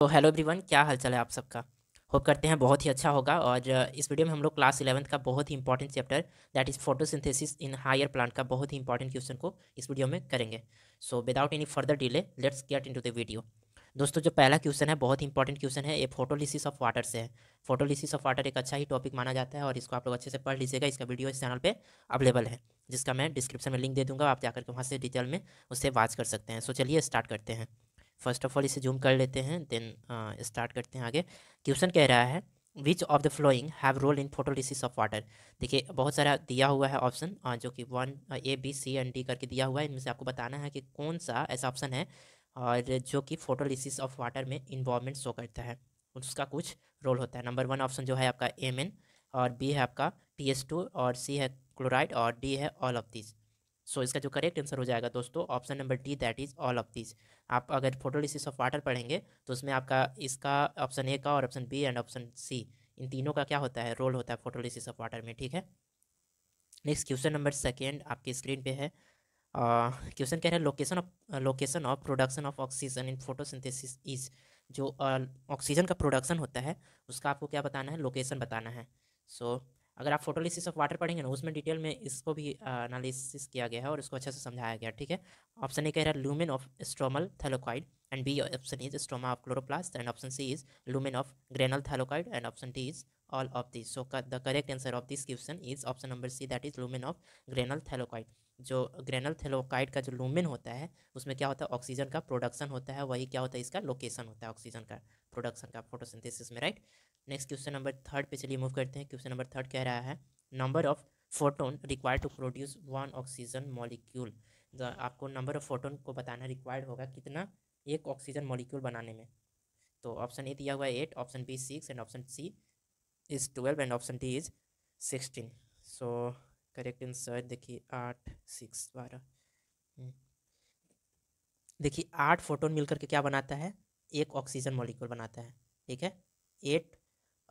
तो hello everyone क्या हालचाल है आप सबका होप करते हैं बहुत ही अच्छा होगा और uh, इस वीडियो में हम लोग क्लास इलेवंथ का बहुत ही important chapter that is photosynthesis in higher plant का बहुत ही इंपॉर्टेंट क्वेश्चन को इस वीडियो में करेंगे so without any further delay let's get into the video दोस्तों जो पहला क्वेश्चन है बहुत ही इंपॉर्टेंट क्वेश्चन है ये फोटोलिसिस ऑफ वाटर से है फोटोलिसिस ऑफ वाटर एक अच्छा ही टॉपिक माना जाता है और इसको आप लोग अच्छे से पढ़ लीजिएगा इसका वीडियो इस चैनल पे अवेलेबल है जिसका मैं डिस्क्रिप्शन में लिंक दे दूंगा आप जाकर के वहाँ से डिटेल में उससे वाच कर सकते हैं सो चलिए स्टार्ट करते हैं फर्स्ट ऑफ ऑल इसे जूम कर लेते हैं देन स्टार्ट करते हैं आगे क्वेश्चन कह रहा है which of the flowing have role in photolysis of water देखिए बहुत सारा दिया हुआ है ऑप्शन जो कि one A B C and D करके दिया हुआ है इनमें से आपको बताना है कि कौन सा ऐसा ऑप्शन है और जो कि फोटोलिसिस ऑफ वाटर में इन्वॉल्वमेंट शो करता है उसका कुछ रोल होता है नंबर वन ऑप्शन जो है आपका एम और बी है आपका पी एस टू और सी है क्लोराइड और डी है all of this so so, इसका जो करेक्ट आंसर हो जाएगा दोस्तों option number D that is all of this आप अगर फोटोलिसिस ऑफ वाटर पढ़ेंगे तो उसमें आपका इसका ऑप्शन ए का और option B and option C इन तीनों का क्या होता है रोल होता है फोटोलिसिस ऑफ वाटर में ठीक है नेक्स्ट क्वेश्चन नंबर सेकेंड आपकी स्क्रीन पे है क्वेश्चन कह रहे हैं location of location of production of oxygen in photosynthesis is जो ऑक्सीजन uh, का प्रोडक्शन होता है उसका आपको क्या बताना है लोकेशन बताना है सो so, अगर आप फोटोलिसिस ऑफ वाटर पढ़ेंगे ना उसमें डिटेल में इसको भी एनालिसिस किया गया है और इसको अच्छे से समझाया गया ठीक है ऑप्शन ए कह रहा है lumen of stromal thylakoid and B option is stroma of chloroplast and option C is lumen of granal thylakoid and option D is all of this so the correct answer of this question is option number C that is lumen of granal thylakoid जो granal थैलोकाइड का जो लूमिन होता है उसमें क्या होता है oxygen का प्रोडक्शन होता है वही क्या होता है इसका लोकेशन होता है ऑक्सीजन का प्रोडक्शन का फोटोसिंथेसिस में right next question number third पे चलिए मूव करते हैं क्वेश्चन नंबर थर्ड कह रहा है number of photon required to produce one oxygen molecule आपको नंबर ऑफ फोटोन को बताना रिक्वायर्ड होगा कितना एक ऑक्सीजन मॉलिक्यूल बनाने में तो ऑप्शन ए दिया हुआ है eight option B six and option C is twelve and option D is sixteen so correct answer देखिए आठ सिक्स बारह हम्म। देखिए आठ फोटोन मिलकर के क्या बनाता है एक ऑक्सीजन मॉलिक्यूल बनाता है ठीक है एट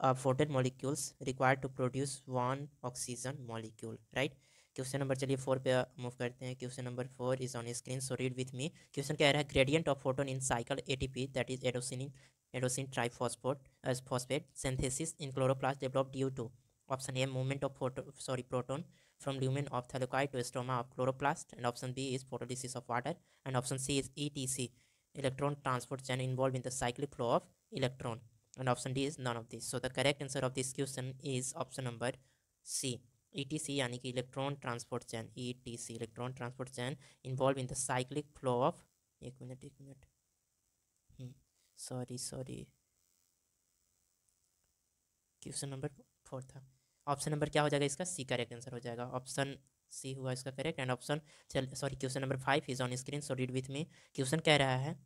uh, फोर्टेड molecules required to produce one oxygen molecule right question number चलिए फोर पे मूव करते हैं question number four is on screen so read with me question कह रहा है gradient of photon in cycle ATP that is adenosine adenosine triphosphate phosphate synthesis in chloroplast develop due to option A movement of photo sorry proton from lumen of thylakoid to stroma of chloroplast and option B is photolysis of water and option C is ETC electron transport chain involved in the cyclic flow of electron and option D is none of these. So the correct answer of this question is option number C. ETC यानी कि electron transport chain. ETC electron transport chain involved in the cyclic flow of एक minute एक minute sorry sorry question number four था option number क्या हो जाएगा इसका C correct answer हो जाएगा ऑप्शन सी हुआ इसका करेक्ट एंड ऑप्शन चल sorry question number five is on screen so read with me question कह रहा है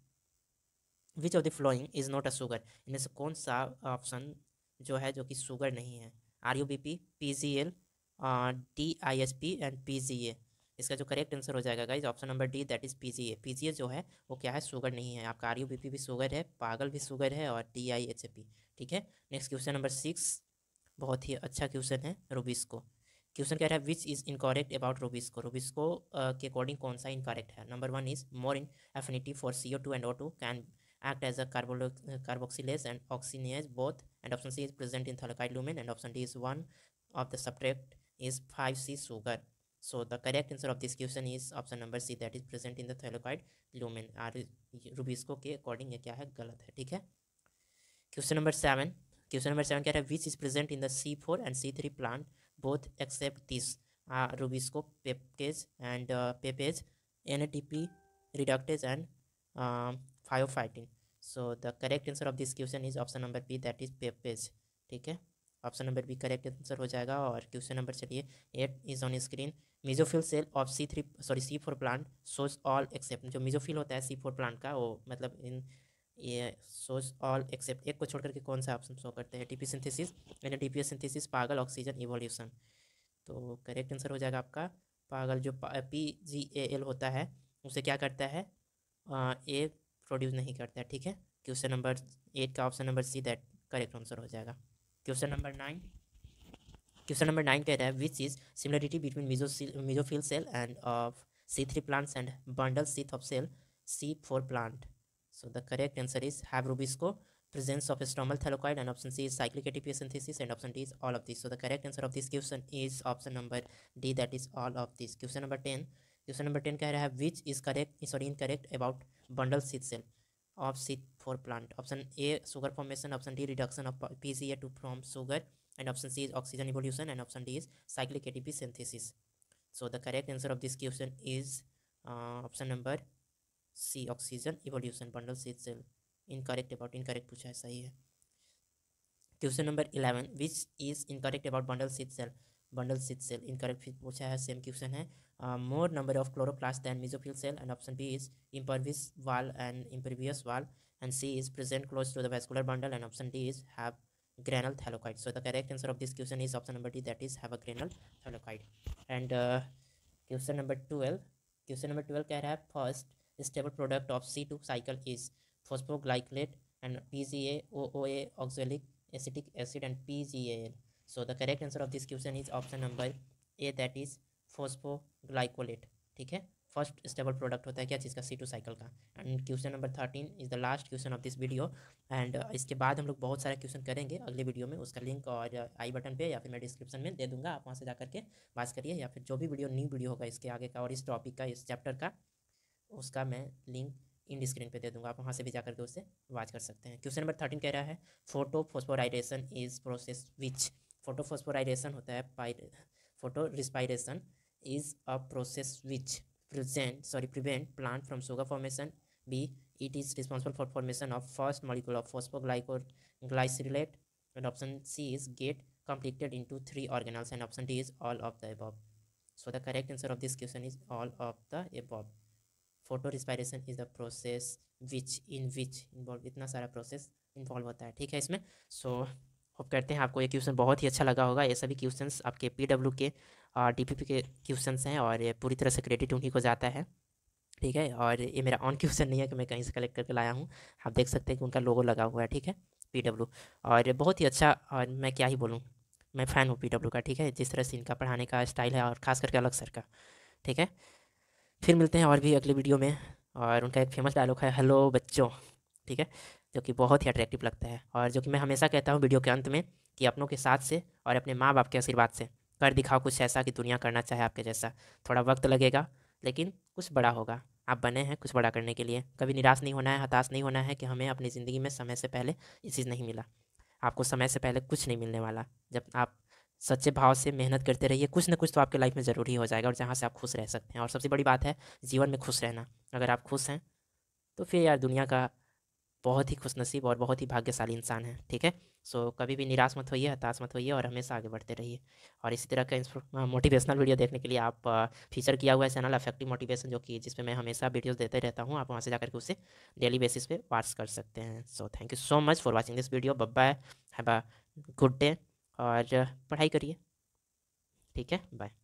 which of the following is not a sugar इनमें से कौन सा ऑप्शन जो है जो कि शुगर नहीं है R U B P P G L D I S P and P G A इसका जो करेक्ट आंसर हो जाएगा guys option number D that is P G A P G A जो है वो क्या है शुगर नहीं है आपका आर यू बी पी भी शुगर है पागल भी शुगर है और D I H A P ठीक है नेक्स्ट क्वेश्चन नंबर सिक्स बहुत ही अच्छा क्वेश्चन है रूबिस को क्वेश्चन कह रहा है विच इज़ इनकॉरेक्ट अबाउट रूबिस को के अकॉर्डिंग कौन सा इनकॉरेक्ट है number one is more in affinity for C O two and O two can act as a uh, carboxylase and oxygenase both and option C is present in thalakide lumen and option D is one of the substrate is 5C sugar. So the correct answer of this question is option number C that is present in the thylakoid lumen. Are Rubisco के according ये क्या है गलत है ठीक है question number seven question number seven कह रहा है which is present in the C four and C three plant both except this rubisco PEPase and PEPase N T P fire so the correct answer of this question is option number B that is PEPase ठीक है option number B correct answer हो जाएगा और question number चलिए eight is on screen mesophyll cell of C three sorry C four plant shows all except जो mesophyll होता है सी four plant का वो मतलब इन ये सोज ऑल एक्सेप्ट एक को छोड़ करके कौन सा ऑप्शन शो करते हैं डी पी सिंथेसिस यानी D P synthesis P G A L oxygen evolution तो करेक्ट आंसर हो जाएगा आपका पागल जो पी जी ए एल होता है उसे क्या करता है आ, प्रोड्यूस नहीं करता ठीक है क्वेश्चन नंबर एट का option number C that correct answer हो जाएगा question number nine question number nine कह है which is similarity between mesophyll cell and of C three plants and bundle sheath of cell C four plant so the correct answer is have rubisco presence of stromal thylakoid and option C is cyclic ATPase and option D is all of this so the correct answer of this question is option number D that is all of this question number ten question number ten कह रहा है which is correct sorry correct about bundle sheath cell of sheath four plant option A sugar formation option D reduction of P C A two from sugar and option C is oxygen revolution and option D is cyclic ATP synthesis so the correct answer of this question is option number C oxygen c bundle evolution cell incorrect about incorrect पूछा है सही है question number eleven which is incorrect about bundle sheath cell bundle sheath cell incorrect पूछा है same question है um, more number of chloroplasts than mesophyll cell and option B is impervious wall and impervious wall and C is present close to the vascular bundle and option D is have granule thylakoid. So the correct answer of this question is option number D that is have a granule thylakoid. And uh, question number 12, question number 12 can have first stable product of C2 cycle is phosphoglycolate and PGA, OOA, oxalic acetic acid and PGAL. So the correct answer of this question is option number A that is phosphoglycolate ठीक है first stable product होता है क्या चीज़ का C two cycle का and question number thirteen is the last question of this video and इसके बाद हम लोग बहुत सारे क्वेश्चन करेंगे अगले वीडियो में उसका लिंक और आई uh, बटन पे या फिर मैं डिस्क्रिप्शन में दे दूंगा आप वहाँ से जा करके बात करिए या फिर जो भी वीडियो न्यू वीडियो होगा इसके आगे का और इस टॉपिक का इस चैप्टर का उसका मैं लिंक इन स्क्रीन पे दे दूंगा आप वहाँ से भी जाकर के उससे बात कर सकते हैं क्वेश्चन नंबर थर्टीन कह रहा है photo phosphorylation is process which photo phosphorylation होता है photo respiration is a process which present sorry prevent plant from sugar formation b it is responsible for formation of first molecule of phosphoglycerate and option c is get completed into three organelles and option d is all of the above so the correct answer of this question is all of the above Photorespiration is the process which in which involve इतना सारा process involved होता है ठीक है इसमें so, hope करते हैं आपको ये क्वेश्चन बहुत ही अच्छा लगा होगा ये सभी क्वेश्चन आपके पी डब्ल्यू के और डी के क्वेश्चन हैं और ये पूरी तरह से क्रेडिट उन्हीं को जाता है ठीक है और ये मेरा ऑन क्वेश्चन नहीं है कि मैं कहीं से कलेक्ट करके लाया हूँ आप देख सकते हैं कि उनका लोगो लगा हुआ है ठीक है पी और बहुत ही अच्छा और मैं क्या ही बोलूँ मैं फ़ैन हूँ पी का ठीक है जिस तरह से इनका पढ़ाने का स्टाइल है और ख़ास करके अलग सर का ठीक है फिर मिलते हैं और भी अगले वीडियो में और उनका एक फेमस डायलॉग है हेलो बच्चों ठीक है जो कि बहुत ही अट्रैक्टिव लगता है और जो कि मैं हमेशा कहता हूँ वीडियो के अंत में कि अपनों के साथ से और अपने माँ बाप के आशीर्वाद से कर दिखाओ कुछ ऐसा कि दुनिया करना चाहे आपके जैसा थोड़ा वक्त लगेगा लेकिन कुछ बड़ा होगा आप बने हैं कुछ बड़ा करने के लिए कभी निराश नहीं होना है हताश नहीं होना है कि हमें अपनी ज़िंदगी में समय से पहले ये चीज़ नहीं मिला आपको समय से पहले कुछ नहीं मिलने वाला जब आप सच्चे भाव से मेहनत करते रहिए कुछ ना कुछ तो आपके लाइफ में ज़रूरी हो जाएगा और जहाँ से आप खुश रह सकते हैं और सबसे बड़ी बात है जीवन में खुश रहना अगर आप खुश हैं तो फिर यार दुनिया का बहुत ही खुशनसीब और बहुत ही भाग्यशाली इंसान है ठीक है सो so, कभी भी निराश मत होइए हताश मत होइए और हमेशा आगे बढ़ते रहिए और इसी तरह का मोटिवेशनल वीडियो देखने के लिए आप फीचर किया हुआ है चैनल अफेक्टिव मोटिवेशन जो कि जिसमें मैं हमेशा वीडियोस देते रहता हूँ आप वहाँ से जाकर के उसे डेली बेसिस पे वाच कर सकते हैं so thank you so much for watching this video bye bye have a good day और पढ़ाई करिए ठीक है बाय